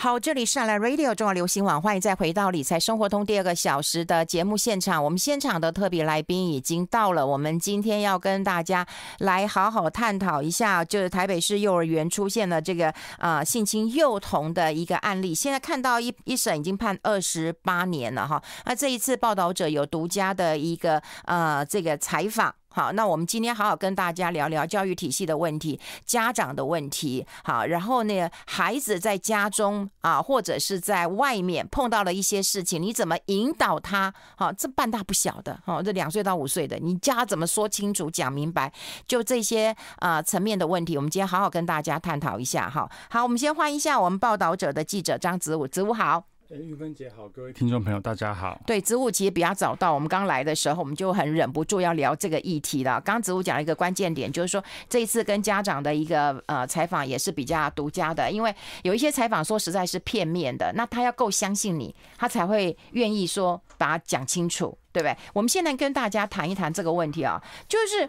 好，这里是来 Radio 重要流行网，欢迎再回到理财生活通第二个小时的节目现场。我们现场的特别来宾已经到了，我们今天要跟大家来好好探讨一下，就是台北市幼儿园出现了这个啊性侵幼童的一个案例。现在看到一一审已经判二十八年了哈，那这一次报道者有独家的一个呃这个采访。好，那我们今天好好跟大家聊聊教育体系的问题，家长的问题。好，然后呢，孩子在家中啊，或者是在外面碰到了一些事情，你怎么引导他？好，这半大不小的，好，这两岁到五岁的，你教他怎么说清楚、讲明白，就这些呃层面的问题，我们今天好好跟大家探讨一下。哈，好，我们先欢迎一下我们报道者的记者张子武，子武好。哎，玉芬姐好，各位听众朋友，大家好。对，植物其实比较早到，我们刚刚来的时候，我们就很忍不住要聊这个议题了。刚刚植物讲了一个关键点，就是说这一次跟家长的一个呃采访也是比较独家的，因为有一些采访说实在是片面的，那他要够相信你，他才会愿意说把它讲清楚，对不对？我们现在跟大家谈一谈这个问题啊，就是。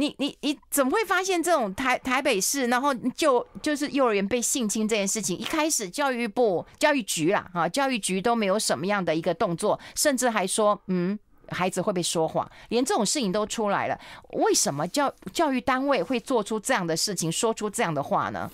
你你你怎么会发现这种台台北市，然后就就是幼儿园被性侵这件事情？一开始教育部教育局啦，哈教育局都没有什么样的一个动作，甚至还说，嗯，孩子会被说谎，连这种事情都出来了，为什么教教育单位会做出这样的事情，说出这样的话呢？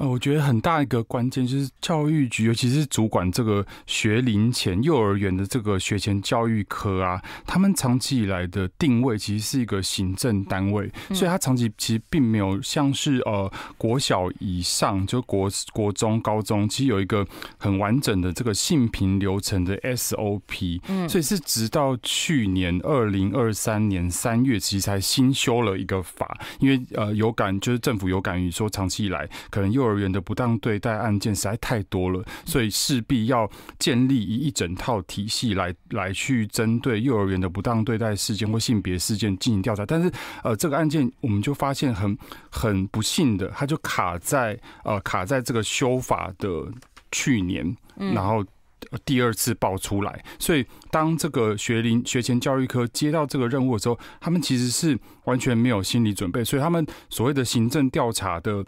呃，我觉得很大一个关键就是教育局，尤其是主管这个学龄前幼儿园的这个学前教育科啊，他们长期以来的定位其实是一个行政单位，所以它长期其实并没有像是呃国小以上就国国中、高中，其实有一个很完整的这个性平流程的 SOP。嗯，所以是直到去年二零二三年三月，其实才新修了一个法，因为呃有感就是政府有感于说长期以来可能幼儿幼儿园的不当对待案件实在太多了，所以势必要建立一整套体系来来去针对幼儿园的不当对待事件或性别事件进行调查。但是，呃，这个案件我们就发现很很不幸的，它就卡在呃卡在这个修法的去年，然后第二次爆出来。所以，当这个学龄学前教育科接到这个任务的时候，他们其实是完全没有心理准备，所以他们所谓的行政调查的。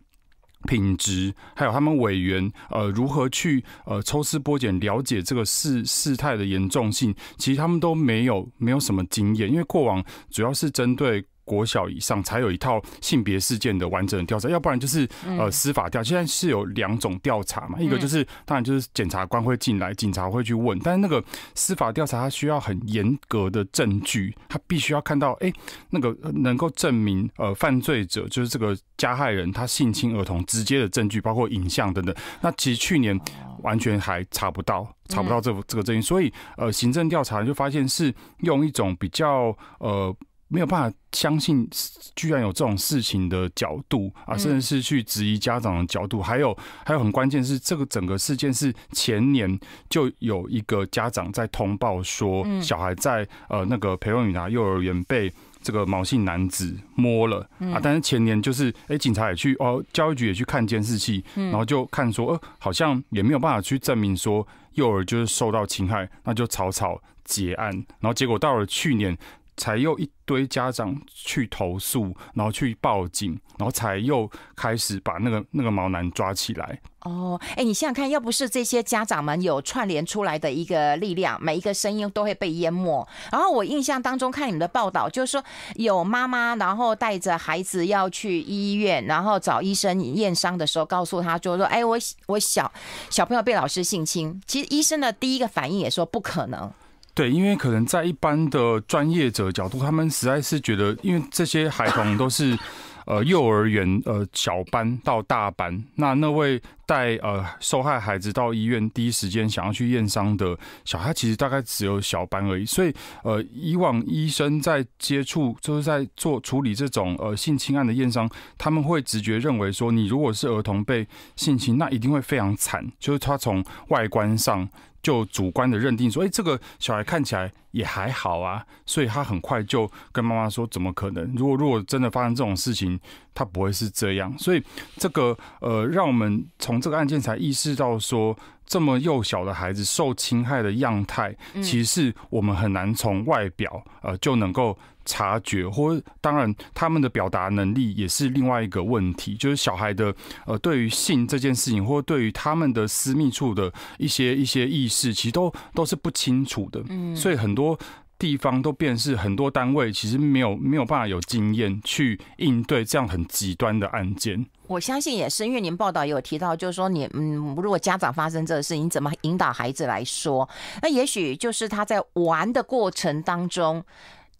品质，还有他们委员，呃，如何去呃抽丝剥茧了解这个事事态的严重性？其实他们都没有没有什么经验，因为过往主要是针对。国小以上才有一套性别事件的完整调查，要不然就是呃司法调现在是有两种调查嘛，一个就是当然就是检察官会进来，警察会去问，但是那个司法调查它需要很严格的证据，他必须要看到哎那个能够证明呃犯罪者就是这个加害人他性侵儿童直接的证据，包括影像等等。那其实去年完全还查不到，查不到这这个证据，所以呃行政调查就发现是用一种比较呃。没有办法相信，居然有这种事情的角度啊，甚至是去质疑家长的角度，还有还有很关键是这个整个事件是前年就有一个家长在通报说，小孩在呃那个培文雨达幼儿园被这个毛姓男子摸了啊，但是前年就是哎警察也去哦教育局也去看监视器，然后就看说呃好像也没有办法去证明说幼儿就是受到侵害，那就草草结案，然后结果到了去年。才又一堆家长去投诉，然后去报警，然后才又开始把那个那个毛男抓起来。哦，哎，你想想看，要不是这些家长们有串联出来的一个力量，每一个声音都会被淹没。然后我印象当中看你们的报道，就是说有妈妈然后带着孩子要去医院，然后找医生验伤的时候，告诉他就说：“哎，我我小小朋友被老师性侵。”其实医生的第一个反应也说不可能。对，因为可能在一般的专业者角度，他们实在是觉得，因为这些孩童都是呃幼儿园呃小班到大班，那那位带呃受害孩子到医院第一时间想要去验伤的小孩，其实大概只有小班而已。所以呃，以往医生在接触，就是在做处理这种呃性侵案的验伤，他们会直觉认为说，你如果是儿童被性侵，那一定会非常惨，就是他从外观上。就主观的认定说，哎，这个小孩看起来也还好啊，所以他很快就跟妈妈说，怎么可能？如果如果真的发生这种事情，他不会是这样。所以这个呃，让我们从这个案件才意识到说，这么幼小的孩子受侵害的样态，其实我们很难从外表呃就能够。察觉，或当然，他们的表达能力也是另外一个问题。就是小孩的，呃，对于性这件事情，或对于他们的私密处的一些一些意识，其实都都是不清楚的。嗯，所以很多地方都变是很多单位其实没有没有办法有经验去应对这样很极端的案件。我相信也是，因为您报道也有提到，就是说你嗯，如果家长发生这个事情，怎么引导孩子来说？那也许就是他在玩的过程当中。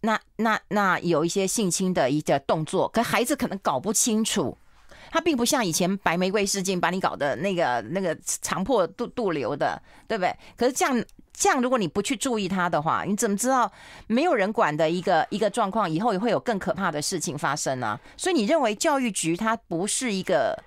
那那那有一些性侵的一个动作，可孩子可能搞不清楚，他并不像以前白玫瑰事件把你搞的那个那个肠破肚肚流的，对不对？可是这样这样，如果你不去注意他的话，你怎么知道没有人管的一个一个状况，以后也会有更可怕的事情发生啊？所以你认为教育局它不是一个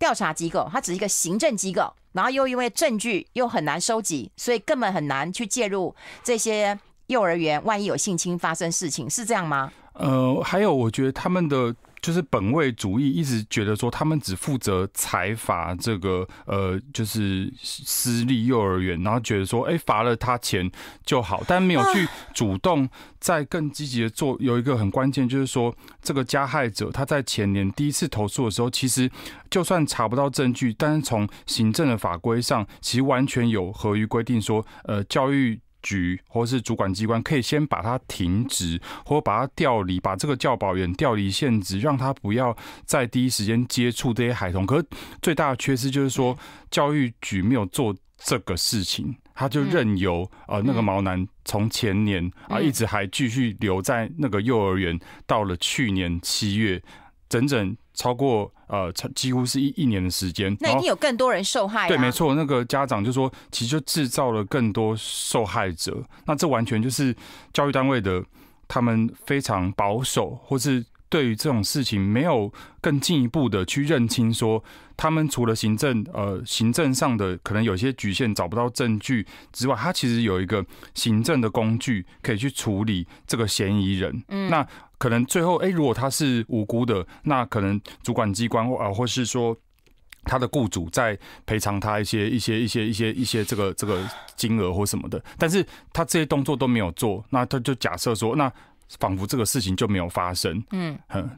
调查机构，它只是一个行政机构，然后又因为证据又很难收集，所以根本很难去介入这些。幼儿园万一有性侵发生事情，是这样吗？呃，还有，我觉得他们的就是本位主义，一直觉得说他们只负责裁罚这个呃，就是私立幼儿园，然后觉得说，哎，罚了他钱就好，但没有去主动在更积极的做。有一个很关键就是说，这个加害者他在前年第一次投诉的时候，其实就算查不到证据，但是从行政的法规上，其实完全有合于规定说，呃，教育。局或是主管机关可以先把他停职，或把他调离，把这个教保员调离现职，让他不要再第一时间接触这些孩童。可是最大的缺失就是说，教育局没有做这个事情，他就任由呃那个毛男从前年啊一直还继续留在那个幼儿园，到了去年七月，整整超过。呃，几乎是一一年的时间，那一定有更多人受害。对，没错，那个家长就说，其实就制造了更多受害者。那这完全就是教育单位的他们非常保守，或是对于这种事情没有更进一步的去认清，说他们除了行政呃行政上的可能有些局限找不到证据之外，他其实有一个行政的工具可以去处理这个嫌疑人。嗯，那。可能最后，哎，如果他是无辜的，那可能主管机关或啊，或是说他的雇主在赔偿他一些、一些、一些、一些、一些这个这个金额或什么的。但是他这些动作都没有做，那他就假设说，那仿佛这个事情就没有发生。嗯，哼，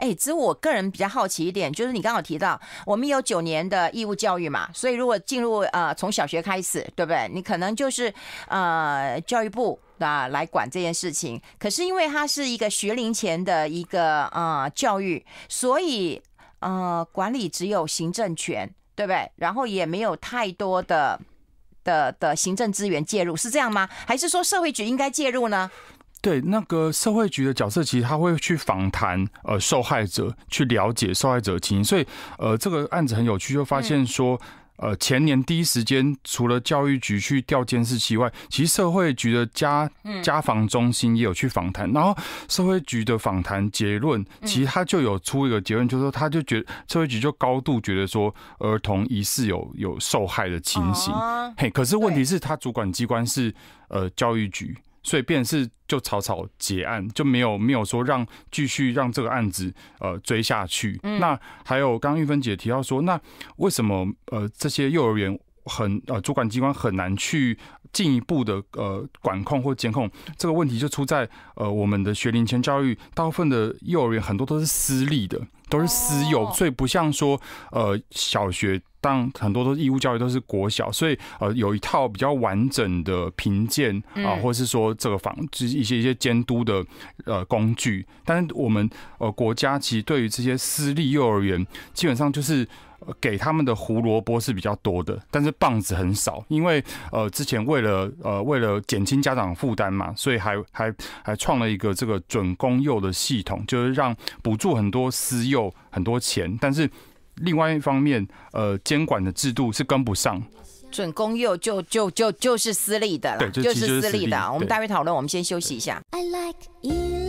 哎，只是我个人比较好奇一点，就是你刚好提到我们有九年的义务教育嘛，所以如果进入呃从小学开始，对不对？你可能就是呃教育部。啊，来管这件事情，可是因为它是一个学龄前的一个啊教育，所以呃管理只有行政权，对不对？然后也没有太多的的的行政资源介入，是这样吗？还是说社会局应该介入呢？对，那个社会局的角色，其实他会去访谈呃受害者，去了解受害者情形，所以呃这个案子很有趣，就发现说。呃，前年第一时间除了教育局去调监视器外，其实社会局的家家访中心也有去访谈。然后社会局的访谈结论，其实他就有出一个结论，就是说他就觉得社会局就高度觉得说儿童疑似有有受害的情形。嘿，可是问题是，他主管机关是呃教育局。所以便是就草草结案，就没有没有说让继续让这个案子呃追下去。那还有刚刚玉芬姐提到说，那为什么呃这些幼儿园？很呃，主管机关很难去进一步的呃管控或监控这个问题，就出在呃我们的学龄前教育，大部分的幼儿园很多都是私立的，都是私有，所以不像说呃小学当很多都是义务教育都是国小，所以呃有一套比较完整的评鉴啊，或是说这个防就是一些一些监督的呃工具，但是我们呃国家级对于这些私立幼儿园基本上就是。给他们的胡萝卜是比较多的，但是棒子很少，因为呃，之前为了呃，为了减轻家长负担嘛，所以还还还创了一个这个准公幼的系统，就是让补助很多私幼很多钱，但是另外一方面，呃，监管的制度是跟不上。准公幼就就就就是私立的了，就是私立的。我们待会讨论，我们先休息一下。I like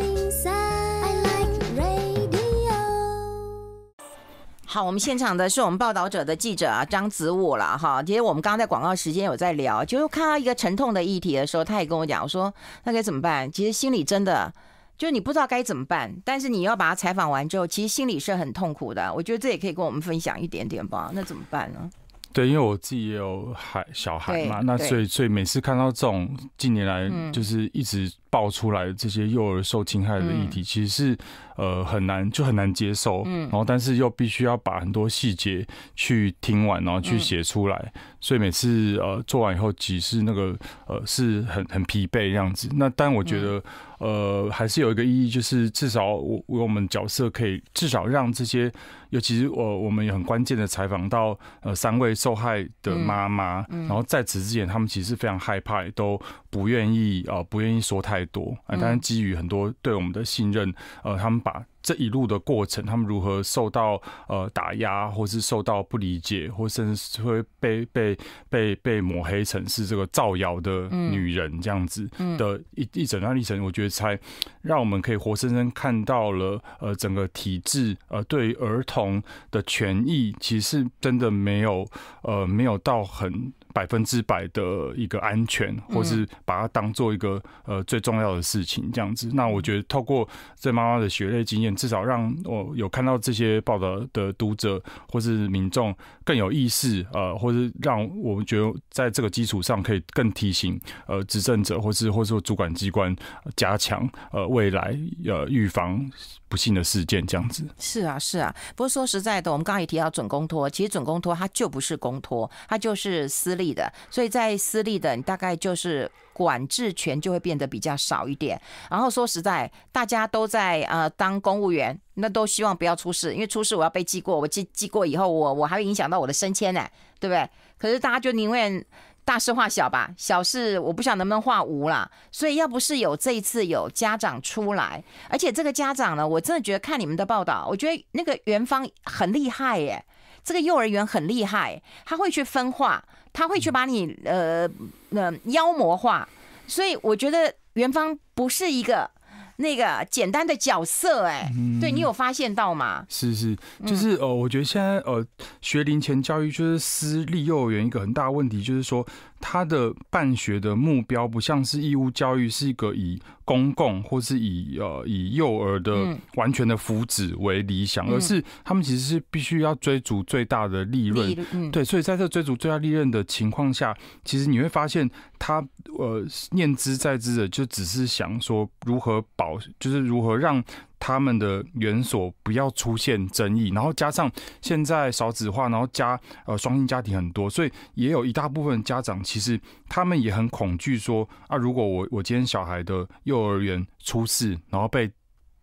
好，我们现场的是我们报道者的记者啊，张子武了哈。其实我们刚刚在广告时间有在聊，就是看到一个沉痛的议题的时候，他也跟我讲，我说那该怎么办？其实心里真的就是你不知道该怎么办，但是你要把它采访完之后，其实心里是很痛苦的。我觉得这也可以跟我们分享一点点吧。那怎么办呢？对，因为我自己也有孩小孩嘛，那所以所以每次看到这种近年来就是一直。爆出来这些幼儿受侵害的议题，其实是呃很难，就很难接受，嗯，然后但是又必须要把很多细节去听完，然后去写出来，所以每次呃做完以后，其实那个呃是很很疲惫这样子。那但我觉得呃还是有一个意义，就是至少我为我们角色可以至少让这些，尤其是我我们也很关键的采访到呃三位受害的妈妈，然后在此之前他们其实非常害怕，都不愿意啊，不愿意说太。多啊，当然基于很多对我们的信任，呃，他们把。这一路的过程，他们如何受到呃打压，或是受到不理解，或甚至会被被被被抹黑成是这个造谣的女人这样子的一一整段历程，我觉得才让我们可以活生生看到了呃整个体制呃对儿童的权益其实真的没有呃没有到很百分之百的一个安全，或是把它当做一个呃最重要的事情这样子。那我觉得透过这妈妈的血泪经验。至少让我有看到这些报道的读者或是民众更有意识，呃，或是让我们觉得在这个基础上可以更提醒，呃，执政者或是或者说主管机关加强，呃，未来呃预防不幸的事件这样子。是啊，是啊，不过说实在的，我们刚刚也提到准公托，其实准公托它就不是公托，它就是私立的，所以在私立的，你大概就是。管制权就会变得比较少一点。然后说实在，大家都在呃当公务员，那都希望不要出事，因为出事我要被记过，我记记过以后，我我还会影响到我的升迁呢，对不对？可是大家就宁愿大事化小吧，小事我不想能不能化无啦。所以要不是有这一次有家长出来，而且这个家长呢，我真的觉得看你们的报道，我觉得那个元芳很厉害耶，这个幼儿园很厉害，他会去分化。他会去把你呃，那妖魔化，所以我觉得元芳不是一个那个简单的角色，哎，对你有发现到吗？是是，就是呃，我觉得现在呃，学龄前教育就是私立幼儿园一个很大问题，就是说。他的办学的目标不像是义务教育，是一个以公共或是以呃以幼儿的完全的福祉为理想，而是他们其实是必须要追逐最大的利润。对，所以在这追逐最大利润的情况下，其实你会发现，他呃念之在之的就只是想说如何保，就是如何让。他们的园所不要出现争议，然后加上现在少子化，然后加呃双薪家庭很多，所以也有一大部分家长其实他们也很恐惧，说啊如果我我今天小孩的幼儿园出事，然后被。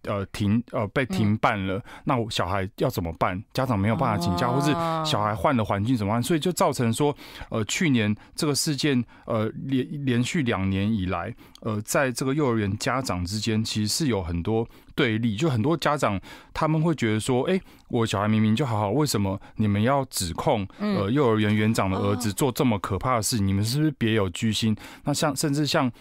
呃，停，呃，被停办了，那小孩要怎么办？家长没有办法请假，或是小孩换了环境怎么办？所以就造成说，呃，去年这个事件，呃，连连续两年以来，呃，在这个幼儿园家长之间，其实是有很多对立，就很多家长他们会觉得说，哎，我小孩明明就好好，为什么你们要指控呃幼儿园园长的儿子做这么可怕的事？你们是不是别有居心？那像甚至像。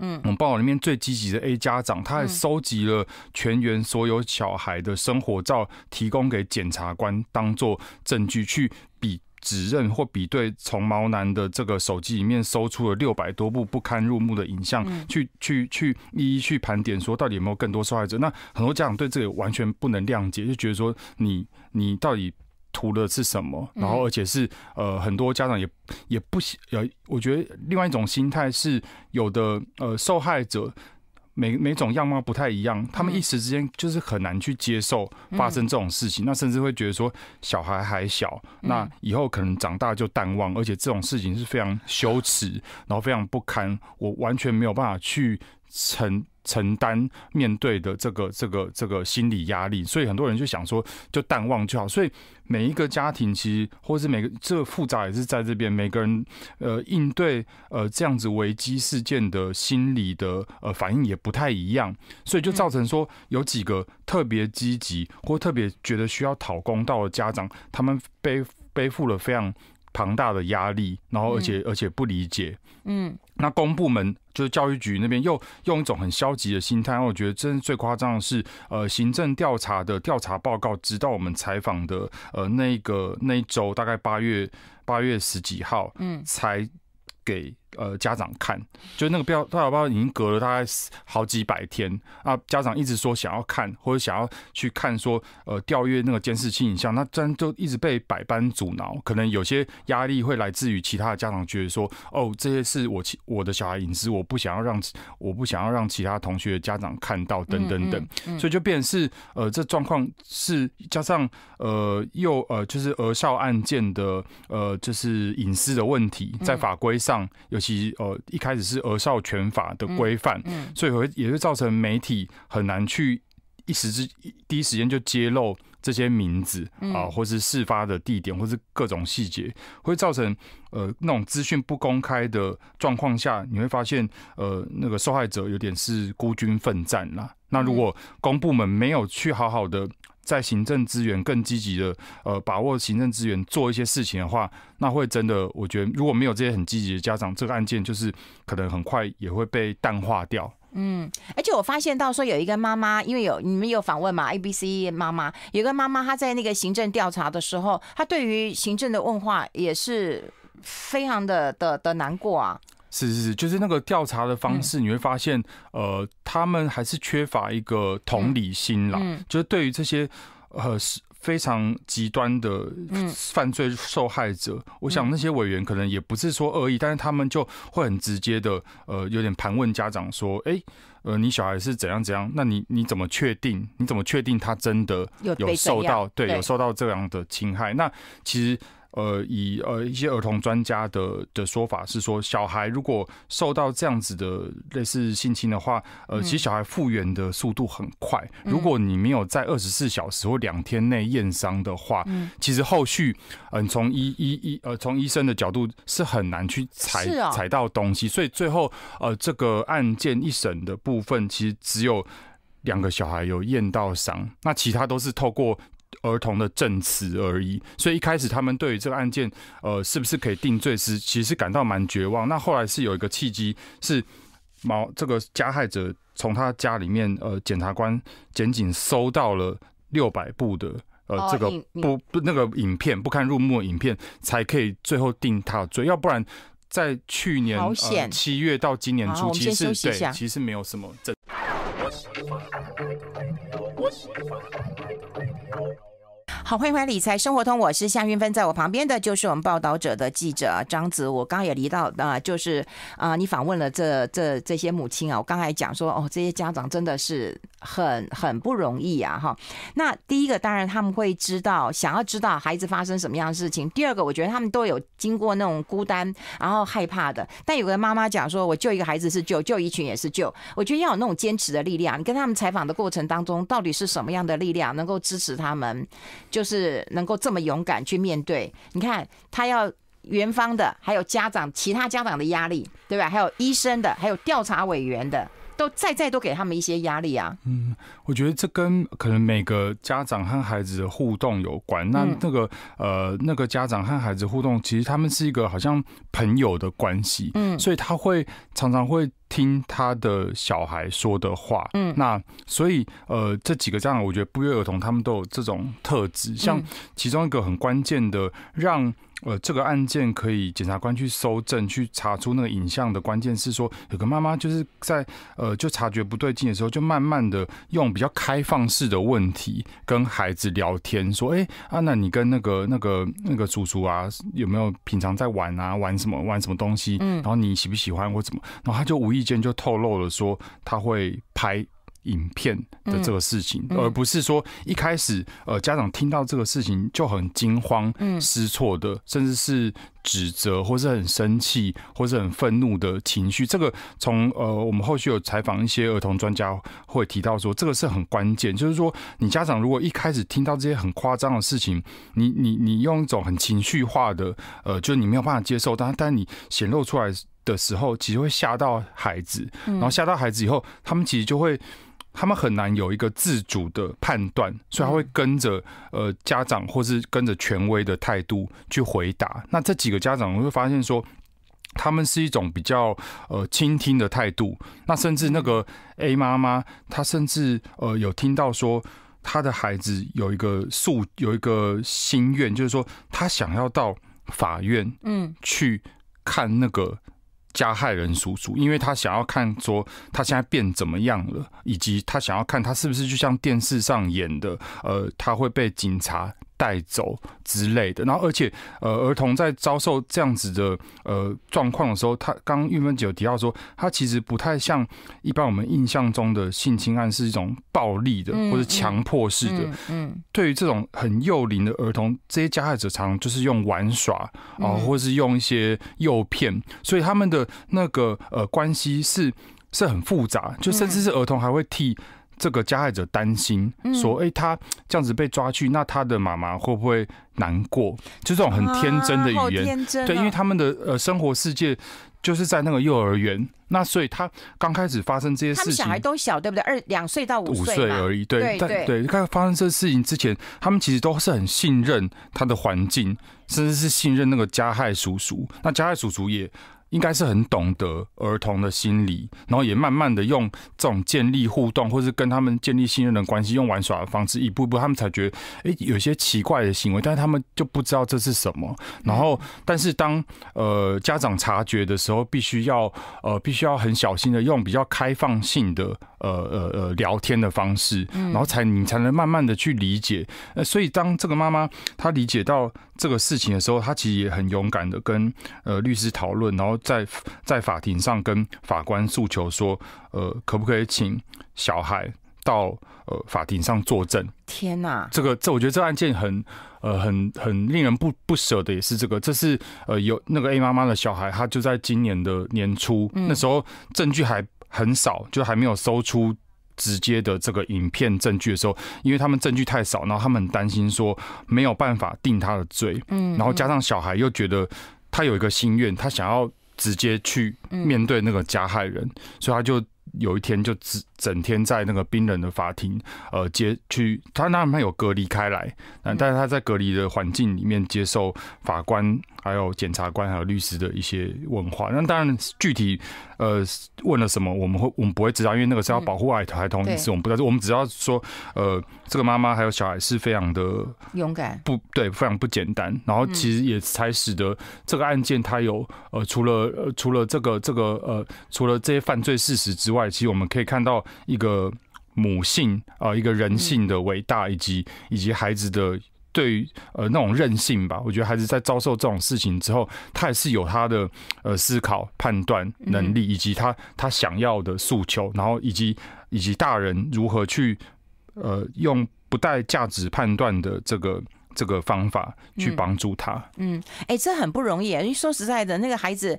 嗯，我们报道里面最积极的 A 家长，他还收集了全员所有小孩的生活照，提供给检察官当做证据去比指认或比对，从毛男的这个手机里面搜出了六百多部不堪入目的影像，去去去一一去盘点，说到底有没有更多受害者？那很多家长对这个完全不能谅解，就觉得说你你到底。图的是什么？然后，而且是呃，很多家长也也不喜呃，我觉得另外一种心态是，有的呃受害者每每种样貌不太一样，他们一时之间就是很难去接受发生这种事情，那甚至会觉得说小孩还小，那以后可能长大就淡忘，而且这种事情是非常羞耻，然后非常不堪，我完全没有办法去承。承担面对的这个这个这个心理压力，所以很多人就想说，就淡忘就好。所以每一个家庭，其实或是每个这复杂也是在这边，每个人呃应对呃这样子危机事件的心理的呃反应也不太一样，所以就造成说有几个特别积极或特别觉得需要讨公道的家长，他们背背负了非常。庞大的压力，然后而且而且不理解，嗯，那公部门就是教育局那边又用一种很消极的心态，让我觉得真是最夸张的是，呃，行政调查的调查报告，直到我们采访的呃那个那一周，大概八月八月十几号，嗯，才给。呃，家长看，就那个标，他老爸已经隔了大概好几百天啊。家长一直说想要看，或者想要去看，说呃调阅那个监视器影像，那真就一直被百般阻挠。可能有些压力会来自于其他的家长，觉得说哦，这些是我其我的小孩隐私，我不想要让我不想要让其他同学家长看到等等等。所以就变成是呃，这状况是加上呃又呃就是儿校案件的呃就是隐私的问题，在法规上有。其实，呃，一开始是《鹅少拳法》的规范，嗯所以会也会造成媒体很难去一时之第一时间就揭露这些名字啊，或是事发的地点，或是各种细节，会造成呃那种资讯不公开的状况下，你会发现，呃，那个受害者有点是孤军奋战啦。那如果公部门没有去好好的，在行政资源更积极的呃把握行政资源做一些事情的话，那会真的，我觉得如果没有这些很积极的家长，这个案件就是可能很快也会被淡化掉。嗯，而且我发现到说有一个妈妈，因为有你们有访问嘛，A、B、C 妈妈，有一个妈妈她在那个行政调查的时候，她对于行政的问话也是非常的的的难过啊。是是是，就是那个调查的方式，你会发现，呃，他们还是缺乏一个同理心啦。嗯。就是对于这些，呃，非常极端的犯罪受害者，我想那些委员可能也不是说恶意，但是他们就会很直接的，呃，有点盘问家长说，哎，呃，你小孩是怎样怎样？那你你怎么确定？你怎么确定他真的有受到？对，有受到这样的侵害？那其实。呃，以呃一些儿童专家的的说法是说，小孩如果受到这样子的类似性侵的话，呃，其实小孩复原的速度很快。如果你没有在二十四小时或两天内验伤的话，其实后续，嗯，从医医医呃，从医生的角度是很难去采采到东西。所以最后，呃，这个案件一审的部分，其实只有两个小孩有验到伤，那其他都是透过。儿童的证词而已，所以一开始他们对于这个案件，呃，是不是可以定罪是，其实感到蛮绝望。那后来是有一个契机，是毛这个加害者从他家里面，呃，检察官、检警收到了六百部的呃这个不不那个影片不堪入目的影片，才可以最后定他罪。要不然在去年七月到今年初，其实对，其实没有什么证。好，欢迎回来《理财生活通》，我是夏云芬，在我旁边的就是我们报道者的记者张子。我刚刚也提到啊，就是啊，你访问了这这这些母亲啊，我刚才讲说哦，这些家长真的是很很不容易啊，哈。那第一个，当然他们会知道想要知道孩子发生什么样的事情；第二个，我觉得他们都有经过那种孤单然后害怕的。但有个妈妈讲说，我救一个孩子是救，救一群也是救。我觉得要有那种坚持的力量。你跟他们采访的过程当中，到底是什么样的力量能够支持他们？就是能够这么勇敢去面对，你看他要元芳的，还有家长其他家长的压力，对吧？还有医生的，还有调查委员的。都再再多给他们一些压力啊！嗯，我觉得这跟可能每个家长和孩子的互动有关。那那个呃，那个家长和孩子互动，其实他们是一个好像朋友的关系。嗯，所以他会常常会听他的小孩说的话。嗯，那所以呃，这几个家长我觉得不约而同，他们都有这种特质。像其中一个很关键的让。呃，这个案件可以检察官去搜证，去查出那个影像的关键是说，有个妈妈就是在呃就察觉不对劲的时候，就慢慢的用比较开放式的问题跟孩子聊天，说，哎，安娜，你跟那个那个那个叔叔啊，有没有平常在玩啊，玩什么玩什么东西，然后你喜不喜欢或怎么，然后他就无意间就透露了说他会拍。影片的这个事情，而不是说一开始呃家长听到这个事情就很惊慌、失措的，甚至是指责，或是很生气，或是很愤怒的情绪。这个从呃我们后续有采访一些儿童专家会提到说，这个是很关键。就是说，你家长如果一开始听到这些很夸张的事情，你你你用一种很情绪化的呃，就是你没有办法接受，但但你显露出来的时候，其实会吓到孩子，然后吓到孩子以后，他们其实就会。他们很难有一个自主的判断，所以他会跟着呃家长或是跟着权威的态度去回答。那这几个家长我会发现说，他们是一种比较呃倾听的态度。那甚至那个 A 妈妈，她甚至呃有听到说，她的孩子有一个诉有一个心愿，就是说她想要到法院嗯去看那个。加害人叔叔，因为他想要看说他现在变怎么样了，以及他想要看他是不是就像电视上演的，呃，他会被警察。带走之类的，然后而且呃，儿童在遭受这样子的呃状况的时候，他刚玉芬姐有提到说，他其实不太像一般我们印象中的性侵案是一种暴力的或者强迫式的。嗯，对于这种很幼龄的儿童，这些加害者常就是用玩耍啊，或是用一些诱骗，所以他们的那个呃关系是是很复杂，就甚至是儿童还会替。这个加害者担心说：“哎，他这样子被抓去，那他的妈妈会不会难过？就这种很天真的语言，对，因为他们的呃生活世界就是在那个幼儿园，那所以他刚开始发生这些事情，他们小孩都小，对不对？二两岁到五岁而已，对，对对，刚发生这事情之前，他们其实都是很信任他的环境，甚至是信任那个加害叔叔。那加害叔叔也。”应该是很懂得儿童的心理，然后也慢慢的用这种建立互动，或是跟他们建立信任的关系，用玩耍的方式，一步一步他们才觉得，哎，有些奇怪的行为，但是他们就不知道这是什么。然后，但是当呃家长察觉的时候，必须要呃必须要很小心的用比较开放性的呃呃呃聊天的方式，然后才你才能慢慢的去理解。呃，所以当这个妈妈她理解到。这个事情的时候，他其实也很勇敢的跟呃律师讨论，然后在在法庭上跟法官诉求说，呃，可不可以请小孩到呃法庭上作证？天哪，这个这我觉得这案件很呃很很令人不不舍的也是这个，这是呃有那个 A 妈妈的小孩，他就在今年的年初，那时候证据还很少，就还没有搜出。直接的这个影片证据的时候，因为他们证据太少，然后他们很担心说没有办法定他的罪。嗯，然后加上小孩又觉得他有一个心愿，他想要直接去面对那个加害人，所以他就。有一天就整整天在那个冰冷的法庭，呃接去，他那他有隔离开来，那但是他在隔离的环境里面接受法官、还有检察官、还有律师的一些问话。那当然具体呃问了什么，我们会我们不会知道，因为那个是要保护孩孩童隐私，我们不知道。我们只要说，呃，这个妈妈还有小孩是非常的勇敢，不对，非常不简单。然后其实也才使得这个案件他有呃，除了除了这个这个呃，除了这些犯罪事实之外。其实我们可以看到一个母性啊，一个人性的伟大，以及以及孩子的对呃那种任性吧。我觉得孩子在遭受这种事情之后，他也是有他的呃思考、判断能力，以及他他想要的诉求，然后以及以及大人如何去呃用不带价值判断的这个。这个方法去帮助他，嗯，哎，这很不容易因你说实在的，那个孩子，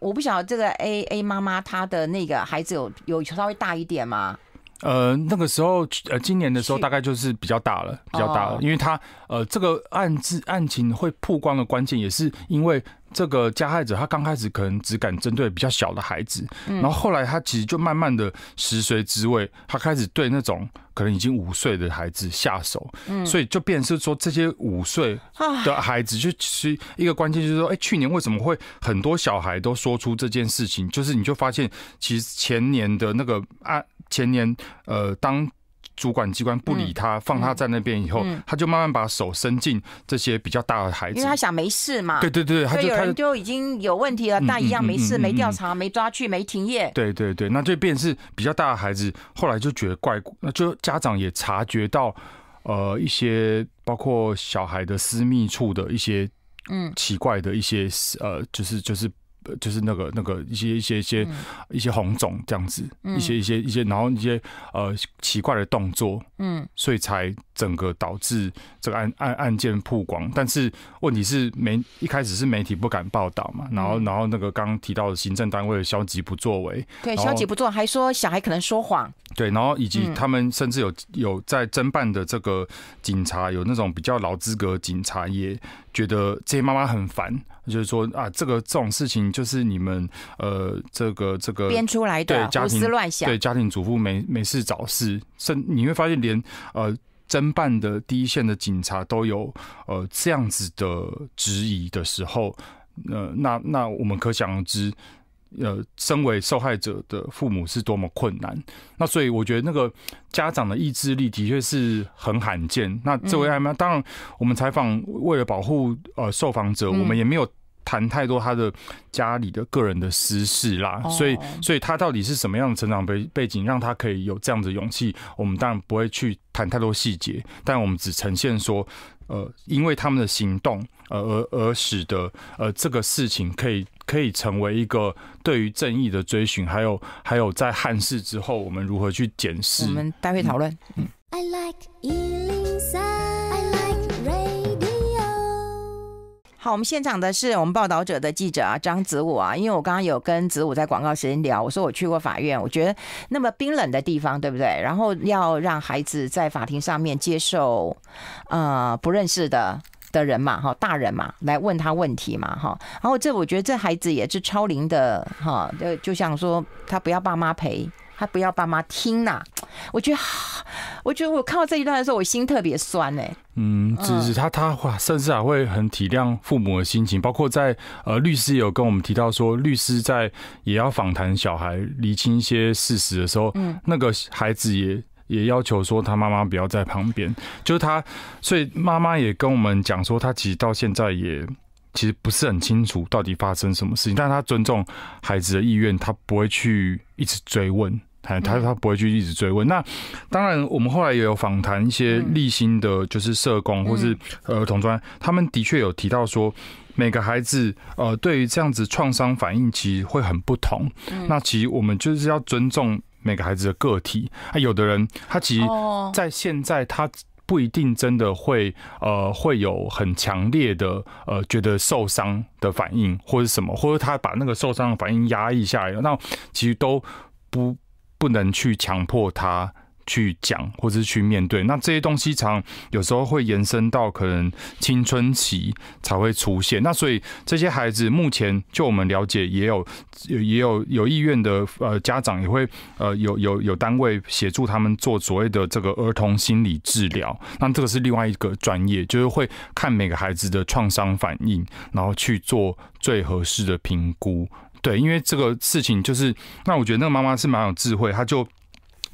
我不晓得这个 A A 妈妈她的那个孩子有有稍微大一点吗？呃，那个时候，呃，今年的时候大概就是比较大了，比较大了，因为他呃，这个案子案情会曝光的关键也是因为。这个加害者他刚开始可能只敢针对比较小的孩子，然后后来他其实就慢慢的食髓知味，他开始对那种可能已经五岁的孩子下手，所以就变是说这些五岁的孩子，就其一个关键就是说，哎，去年为什么会很多小孩都说出这件事情？就是你就发现其实前年的那个案，前年呃当。主管机关不理他，放他在那边以后，他就慢慢把手伸进这些比较大的孩子，因为他想没事嘛。对对对，他就他就已经有问题了，但一样没事，没调查，没抓去，没停业。对对对，那就变是比较大的孩子，后来就觉得怪，那就家长也察觉到，呃，一些包括小孩的私密处的一些嗯奇怪的一些呃，就是就是。就是那个那个一些一些一些一些红肿这样子，一些一些一些，然后一些呃奇怪的动作，嗯，所以才整个导致这个案案案件曝光。但是问题是媒一开始是媒体不敢报道嘛，然后然后那个刚刚提到的行政单位消极不作为，对，消极不作还说小孩可能说谎，对，然后以及他们甚至有有在侦办的这个警察，有那种比较老资格警察也觉得这些妈妈很烦。就是说啊，这个这种事情就是你们呃，这个这个编出来的，胡思乱想，对家庭主妇没没事找事，甚你会发现连呃侦办的第一线的警察都有呃这样子的质疑的时候，呃，那那我们可想而知。呃，身为受害者的父母是多么困难。那所以我觉得那个家长的意志力的确是很罕见。那这位妈妈，当然我们采访为了保护呃受访者，我们也没有谈太多他的家里的个人的私事啦。所以，所以他到底是什么样的成长背背景，让他可以有这样的勇气？我们当然不会去谈太多细节，但我们只呈现说。呃，因为他们的行动，呃，而而使得呃这个事情可以可以成为一个对于正义的追寻，还有还有在汉室之后，我们如何去检视？我们待会讨论。嗯。好，我们现场的是我们报道者的记者啊，张子武啊，因为我刚刚有跟子武在广告时间聊，我说我去过法院，我觉得那么冰冷的地方，对不对？然后要让孩子在法庭上面接受，呃，不认识的的人嘛，哈，大人嘛，来问他问题嘛，哈，然后这我觉得这孩子也是超龄的，哈，就就像说他不要爸妈陪。他不要爸妈听呐，我觉得好，我觉得我看到这一段的时候，我心特别酸哎。嗯，只是他他甚至还会很体谅父母的心情，包括在呃，律师有跟我们提到说，律师在也要访谈小孩厘清一些事实的时候，嗯，那个孩子也也要求说，他妈妈不要在旁边，就是他，所以妈妈也跟我们讲说，他其实到现在也其实不是很清楚到底发生什么事情，但他尊重孩子的意愿，他不会去一直追问。他他他不会去一直追问。那当然，我们后来也有访谈一些立新的，就是社工或是儿童专，他们的确有提到说，每个孩子呃，对于这样子创伤反应，其实会很不同。那其实我们就是要尊重每个孩子的个体。他有的人，他其实在现在，他不一定真的会呃，会有很强烈的呃，觉得受伤的反应，或者什么，或者他把那个受伤的反应压抑下来了。那其实都不。不能去强迫他去讲，或是去面对。那这些东西常有时候会延伸到可能青春期才会出现。那所以这些孩子目前就我们了解，也有也有有意愿的呃家长也会呃有有有单位协助他们做所谓的这个儿童心理治疗。那这个是另外一个专业，就是会看每个孩子的创伤反应，然后去做最合适的评估。对，因为这个事情就是，那我觉得那个妈妈是蛮有智慧，她就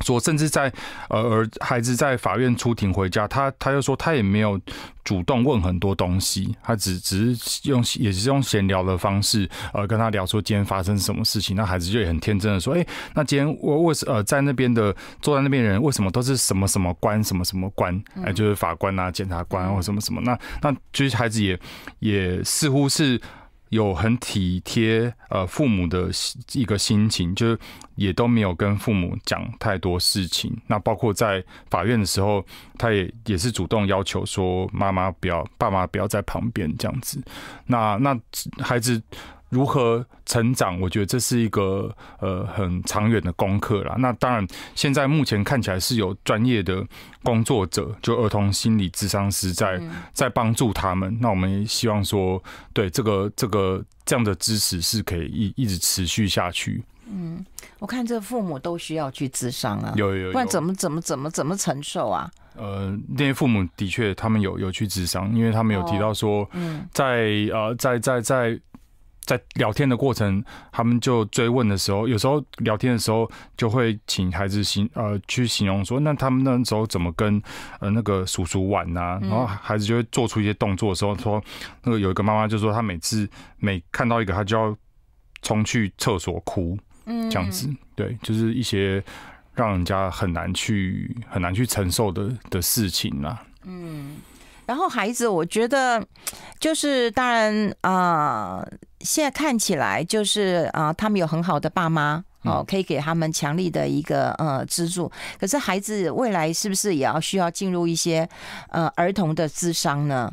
说，甚至在呃，孩子在法院出庭回家，他他就说他也没有主动问很多东西，他只只是用也是用闲聊的方式，呃，跟他聊说今天发生什么事情，那孩子就很天真的说，哎，那今天我为什呃在那边的坐在那边人为什么都是什么什么官什么什么官，哎，就是法官啊、检察官啊或什么什么，那那就是孩子也也似乎是。有很体贴呃父母的一个心情，就是也都没有跟父母讲太多事情。那包括在法院的时候，他也也是主动要求说妈妈不要、爸妈不要在旁边这样子。那那孩子。如何成长？我觉得这是一个呃很长远的功课啦。那当然，现在目前看起来是有专业的工作者，就儿童心理智商师在在帮助他们。那我们希望说，对这个这个这样的支持是可以一一直持续下去。嗯，我看这父母都需要去智商啊，有有不然怎么怎么怎么怎么承受啊？呃，那些父母的确他们有有去智商，因为他们有提到说，在啊在在在。在聊天的过程，他们就追问的时候，有时候聊天的时候就会请孩子形呃去形容说，那他们那时候怎么跟呃那个叔叔玩呐？然后孩子就会做出一些动作的时候，说那个有一个妈妈就说她每次每看到一个，她就要冲去厕所哭，嗯，这样子，对，就是一些让人家很难去很难去承受的的事情啦。然后孩子，我觉得就是当然啊，现在看起来就是啊，他们有很好的爸妈哦，可以给他们强力的一个呃资助。可是孩子未来是不是也要需要进入一些呃儿童的智商呢？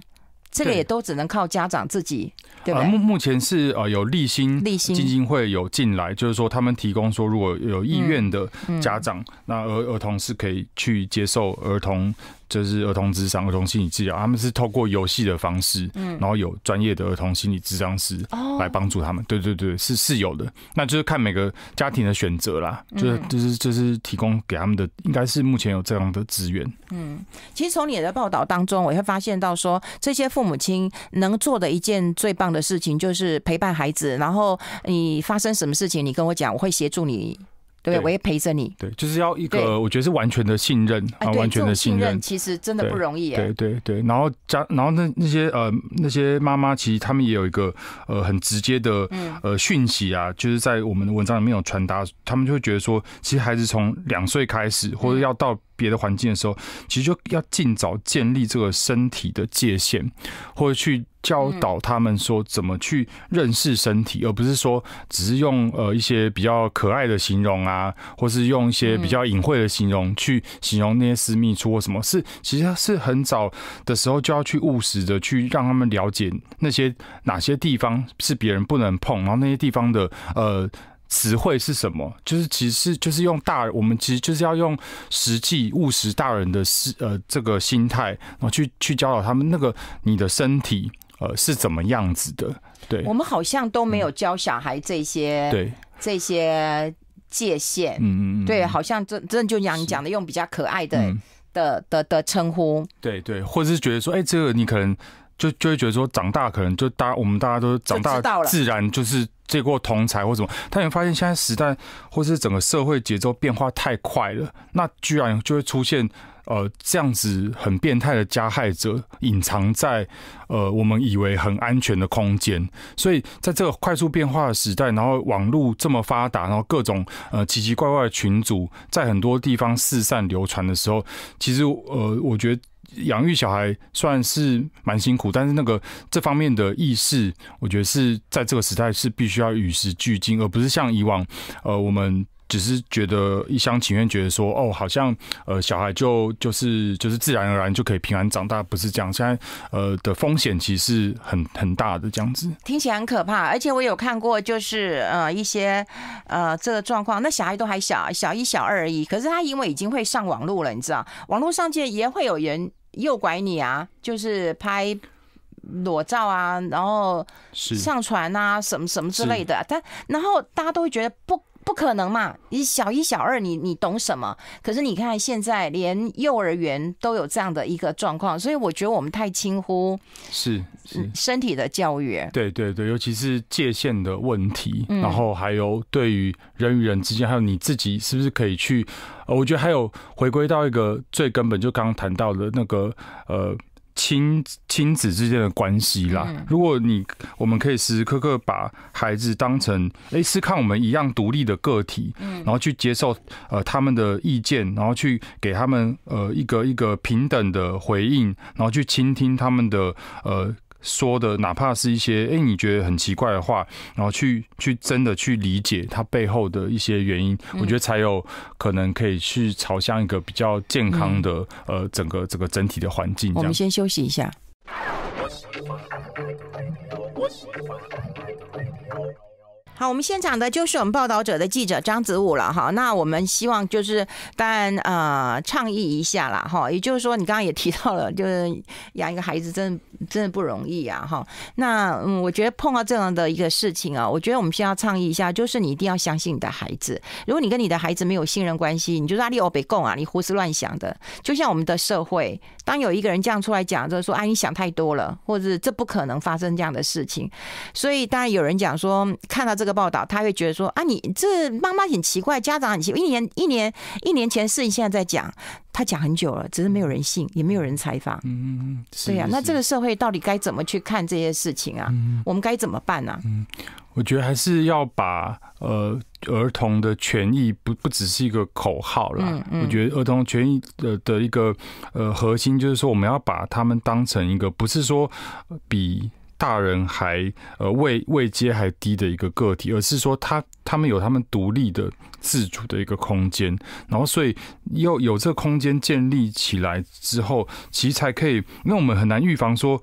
这个也都只能靠家长自己。对啊，目目前是呃有立新立新基金会有进来，就是说他们提供说，如果有意愿的家长，那儿儿童是可以去接受儿童。就是儿童智商、儿童心理治疗，他们是透过游戏的方式，嗯，然后有专业的儿童心理智商师来帮助他们。对对对，是是有的。那就是看每个家庭的选择啦。就是就是就是提供给他们的，应该是目前有这样的资源。嗯，其实从你的报道当中，我会发现到说，这些父母亲能做的一件最棒的事情，就是陪伴孩子。然后你发生什么事情，你跟我讲，我会协助你。对，我也陪着你。对，就是要一个，我觉得是完全的信任啊，完全的信任。其实真的不容易。对对对，然后加，然后那那些呃那些妈妈，其实他们也有一个呃很直接的呃讯息啊，就是在我们的文章里面有传达，他们就会觉得说，其实孩子从两岁开始，或者要到。别的环境的时候，其实就要尽早建立这个身体的界限，或者去教导他们说怎么去认识身体，而不是说只是用呃一些比较可爱的形容啊，或是用一些比较隐晦的形容去形容那些私密处或什么是其实是很早的时候就要去务实的去让他们了解那些哪些地方是别人不能碰，然后那些地方的呃。词汇是什么？就是其实就是用大，我们其实就是要用实际务实大人的是呃这个心态，然后去去教导他们那个你的身体呃是怎么样子的。对，我们好像都没有教小孩这些，对这些界限。嗯嗯嗯。对，好像真真的就像你讲的，用比较可爱的的的的称呼。对对，或者是觉得说，哎，这个你可能。就就会觉得说长大可能就大家我们大家都长大自然就是借过同才或什么，但你发现现在时代或是整个社会节奏变化太快了，那居然就会出现呃这样子很变态的加害者隐藏在呃我们以为很安全的空间，所以在这个快速变化的时代，然后网络这么发达，然后各种呃奇奇怪怪的群组在很多地方四散流传的时候，其实呃我觉得。养育小孩算是蛮辛苦，但是那个这方面的意识，我觉得是在这个时代是必须要与时俱进，而不是像以往，呃，我们只是觉得一厢情愿，觉得说哦，好像呃，小孩就 就是就是自然而然就可以平安长大，不是这样。现在呃的风险其实很很大的这样子，听起来很可怕。而且我有看过，就是呃一些呃这个状况，那小孩都还小，小一、小二而已，可是他因为已经会上网络了，你知道，网络上界也会有人。诱拐你啊，就是拍裸照啊，然后上传啊，什么什么之类的，但然后大家都会觉得不。不可能嘛！你小一小二，你你懂什么？可是你看现在连幼儿园都有这样的一个状况，所以我觉得我们太轻忽是是身体的教育。对对对，尤其是界限的问题，然后还有对于人与人之间，还有你自己是不是可以去？我觉得还有回归到一个最根本，就刚刚谈到的那个呃。亲亲子之间的关系啦，如果你我们可以时时刻刻把孩子当成哎是看我们一样独立的个体，然后去接受呃他们的意见，然后去给他们呃一个一个平等的回应，然后去倾听他们的呃。说的哪怕是一些哎你觉得很奇怪的话，然后去去真的去理解它背后的一些原因，我觉得才有可能可以去朝向一个比较健康的呃整个整个整体的环境。我们先休息一下。好，我们现场的就是我们报道者的记者张子武了哈。那我们希望就是当然呃倡议一下啦哈。也就是说，你刚刚也提到了，就是养一个孩子真的真的不容易啊哈。那嗯，我觉得碰到这样的一个事情啊，我觉得我们需要倡议一下，就是你一定要相信你的孩子。如果你跟你的孩子没有信任关系，你就是阿里欧北贡啊，你胡思乱想的。就像我们的社会，当有一个人这样出来讲，就是说啊，你想太多了，或者这不可能发生这样的事情。所以当然有人讲说，看到这。这个报道，他会觉得说啊，你这妈妈很奇怪，家长很奇怪，一年一年一年前情现在在讲，他讲很久了，只是没有人信，也没有人采访。嗯嗯嗯，对呀。那这个社会到底该怎么去看这些事情啊？我们该怎么办呢？嗯，我觉得还是要把呃儿童的权益不不只是一个口号啦。嗯嗯。我觉得儿童权益的的一个呃核心就是说，我们要把他们当成一个不是说比。大人还呃位位阶还低的一个个体，而是说他他们有他们独立的自主的一个空间，然后所以又有这空间建立起来之后，其实才可以，因为我们很难预防说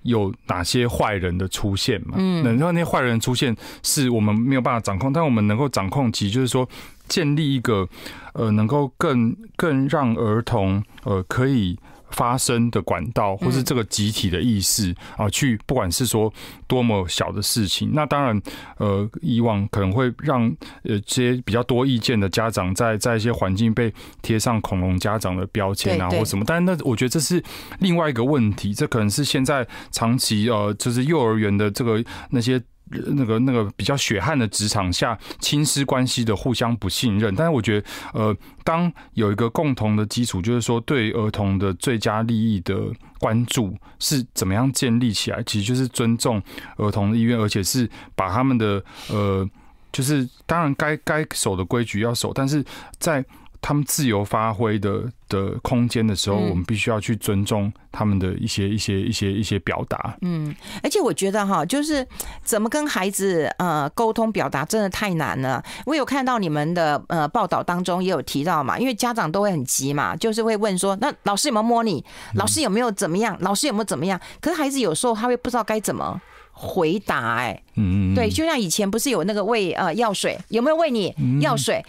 有哪些坏人的出现嘛，嗯，然后那些坏人出现是我们没有办法掌控，但我们能够掌控，其实就是说建立一个呃能够更更让儿童呃可以。发生的管道，或是这个集体的意识啊，去不管是说多么小的事情，那当然，呃，以往可能会让呃这些比较多意见的家长，在在一些环境被贴上“恐龙家长”的标签啊，或什么，但那我觉得这是另外一个问题，这可能是现在长期呃，就是幼儿园的这个那些。那个那个比较血汗的职场下，亲师关系的互相不信任，但是我觉得，呃，当有一个共同的基础，就是说对儿童的最佳利益的关注是怎么样建立起来，其实就是尊重儿童的意愿，而且是把他们的呃，就是当然该该守的规矩要守，但是在。他们自由发挥的的空间的时候，我们必须要去尊重他们的一些一些一些一些表达。嗯，而且我觉得哈，就是怎么跟孩子呃沟通表达，真的太难了。我有看到你们的呃报道当中也有提到嘛，因为家长都会很急嘛，就是会问说，那老师有没有摸你？老师有没有怎么样？老师有没有怎么样？可是孩子有时候他会不知道该怎么回答，哎，嗯，对，就像以前不是有那个喂呃药水，有没有喂你药水？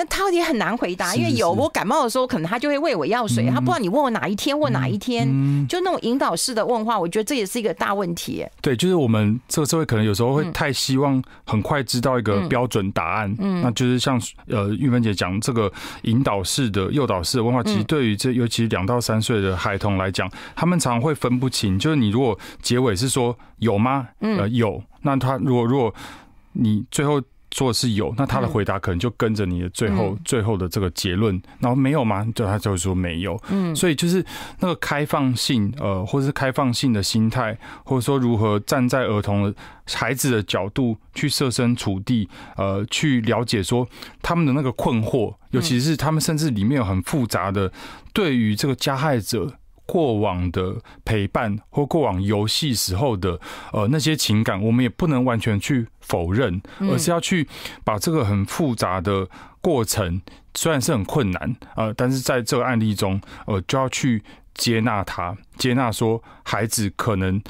那他也很难回答，因为有我感冒的时候，可能他就会喂我药水，他不知道你问我哪一天或哪一天，就那种引导式的问话，我觉得这也是一个大问题。对，就是我们这个社会可能有时候会太希望很快知道一个标准答案，嗯，那就是像呃玉芬姐讲这个引导式的、诱导式的问话，其实对于这尤其两到三岁的孩童来讲，他们常会分不清，就是你如果结尾是说有吗？嗯，有，那他如果如果你最后。说的是有，那他的回答可能就跟着你的最后最后的这个结论，然后没有吗？对，他就会说没有。嗯，所以就是那个开放性，呃，或是开放性的心态，或者说如何站在儿童孩子的角度去设身处地，呃，去了解说他们的那个困惑，尤其是他们甚至里面有很复杂的对于这个加害者。过往的陪伴或过往游戏时候的呃那些情感，我们也不能完全去否认，而是要去把这个很复杂的过程，虽然是很困难啊，但是在这个案例中，呃，就要去接纳他，接纳说孩子可能。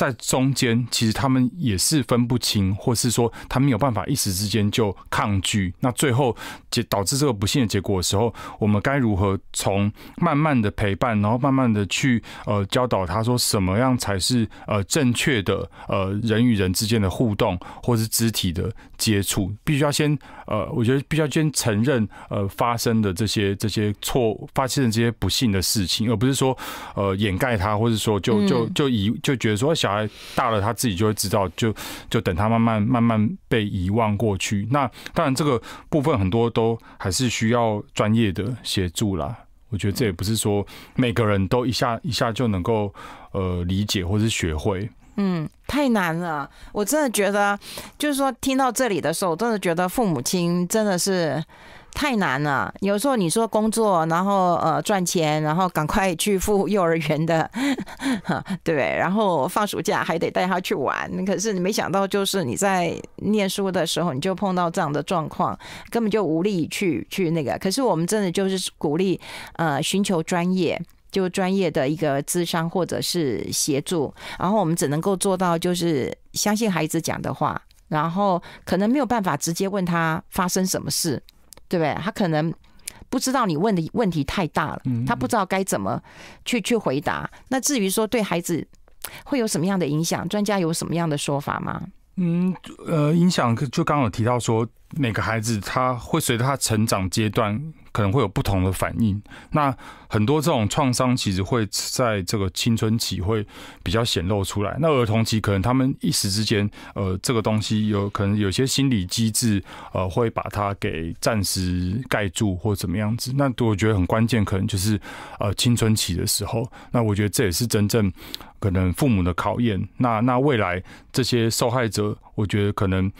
在中间，其实他们也是分不清，或是说他没有办法一时之间就抗拒，那最后结导致这个不幸的结果的时候，我们该如何从慢慢的陪伴，然后慢慢的去呃教导他说什么样才是呃正确的呃人与人之间的互动，或是肢体的接触，必须要先呃，我觉得必须要先承认呃发生的这些这些错，发生的这些不幸的事情，而不是说呃掩盖他，或者说就就就以就觉得说小。大了，他自己就会知道，就就等他慢慢慢慢被遗忘过去。那当然，这个部分很多都还是需要专业的协助啦。我觉得这也不是说每个人都一下一下就能够呃理解或是学会。嗯，太难了。我真的觉得，就是说听到这里的时候，我真的觉得父母亲真的是。太难了。有时候你说工作，然后呃赚钱，然后赶快去付幼儿园的，对。然后放暑假还得带他去玩。可是没想到，就是你在念书的时候，你就碰到这样的状况，根本就无力去去那个。可是我们真的就是鼓励呃寻求专业，就专业的一个智商或者是协助。然后我们只能够做到就是相信孩子讲的话，然后可能没有办法直接问他发生什么事。对不对？他可能不知道你问的问题太大了，他不知道该怎么去去回答。那至于说对孩子会有什么样的影响，专家有什么样的说法吗？嗯，呃，影响就刚刚有提到说。每个孩子，他会随着他成长阶段，可能会有不同的反应。那很多这种创伤，其实会在这个青春期会比较显露出来。那儿童期可能他们一时之间，呃，这个东西有可能有些心理机制，呃，会把它给暂时盖住或怎么样子。那我觉得很关键，可能就是呃青春期的时候。那我觉得这也是真正可能父母的考验。那那未来这些受害者，我觉得可能。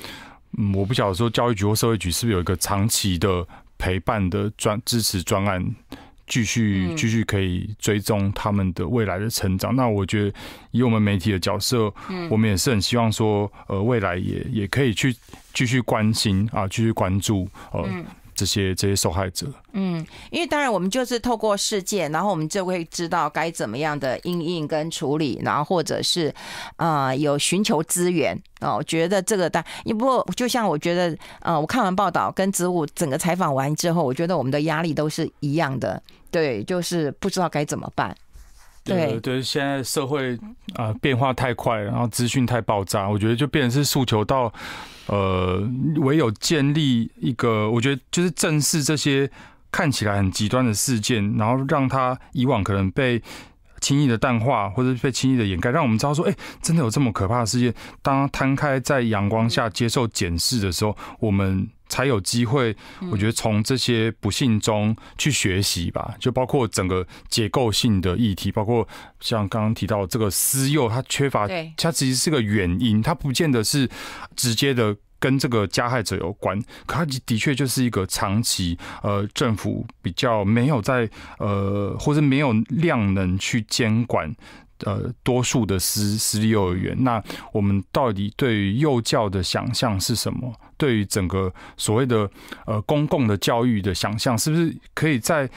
嗯，我不晓得说教育局或社会局是不是有一个长期的陪伴的专支持专案，继续继续可以追踪他们的未来的成长。那我觉得以我们媒体的角色，嗯，我们也是很希望说，呃，未来也也可以去继续关心啊，继续关注，呃。这些这些受害者，嗯，因为当然我们就是透过事件，然后我们就会知道该怎么样的应应跟处理，然后或者是啊有寻求资源哦。我觉得这个，但也不就像我觉得，呃，我看完报道跟植物整个采访完之后，我觉得我们的压力都是一样的，对，就是不知道该怎么办。对，就是现在社会啊变化太快，然后资讯太爆炸，我觉得就变成是诉求到，呃，唯有建立一个，我觉得就是正视这些看起来很极端的事件，然后让它以往可能被轻易的淡化，或者被轻易的掩盖，让我们知道说，哎，真的有这么可怕的事件。当摊开在阳光下接受检视的时候，我们。才有机会，我觉得从这些不幸中去学习吧。就包括整个结构性的议题，包括像刚刚提到这个私幼，它缺乏，它其实是个原因，它不见得是直接的跟这个加害者有关，它的确就是一个长期呃政府比较没有在呃或者没有量能去监管呃多数的私私立幼儿园。那我们到底对于幼教的想象是什么？对于整个所谓的呃公共的教育的想象，是不是可以在？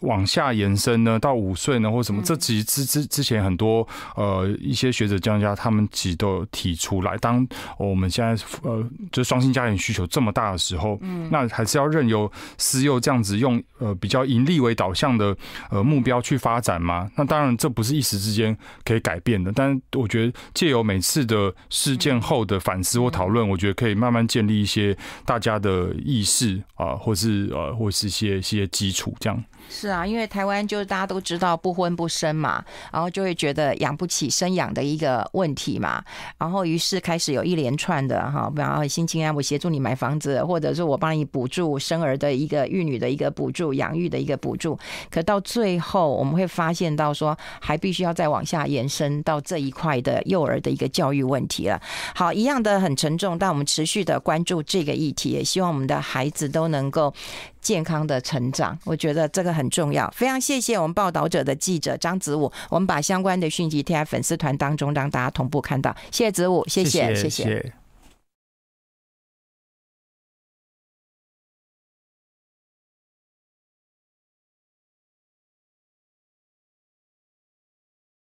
往下延伸呢，到五岁呢，或什么？这其实之之之前，很多呃一些学者专家他们实都提出来，当我们现在呃，就双薪家庭需求这么大的时候，嗯，那还是要任由私幼这样子用呃比较盈利为导向的呃目标去发展吗？那当然这不是一时之间可以改变的，但我觉得借由每次的事件后的反思或讨论，我觉得可以慢慢建立一些大家的意识啊，或是呃或是一些一些基础这样。是啊，因为台湾就是大家都知道不婚不生嘛，然后就会觉得养不起生养的一个问题嘛，然后于是开始有一连串的哈，然后心情啊，我协助你买房子，或者是我帮你补助生儿的一个育女的一个补助，养育的一个补助，可到最后我们会发现到说，还必须要再往下延伸到这一块的幼儿的一个教育问题了。好，一样的很沉重，但我们持续的关注这个议题，也希望我们的孩子都能够。健康的成长，我觉得这个很重要。非常谢谢我们报道者的记者张子武，我们把相关的讯息贴在粉丝团当中，让大家同步看到。谢谢子武，谢谢谢谢。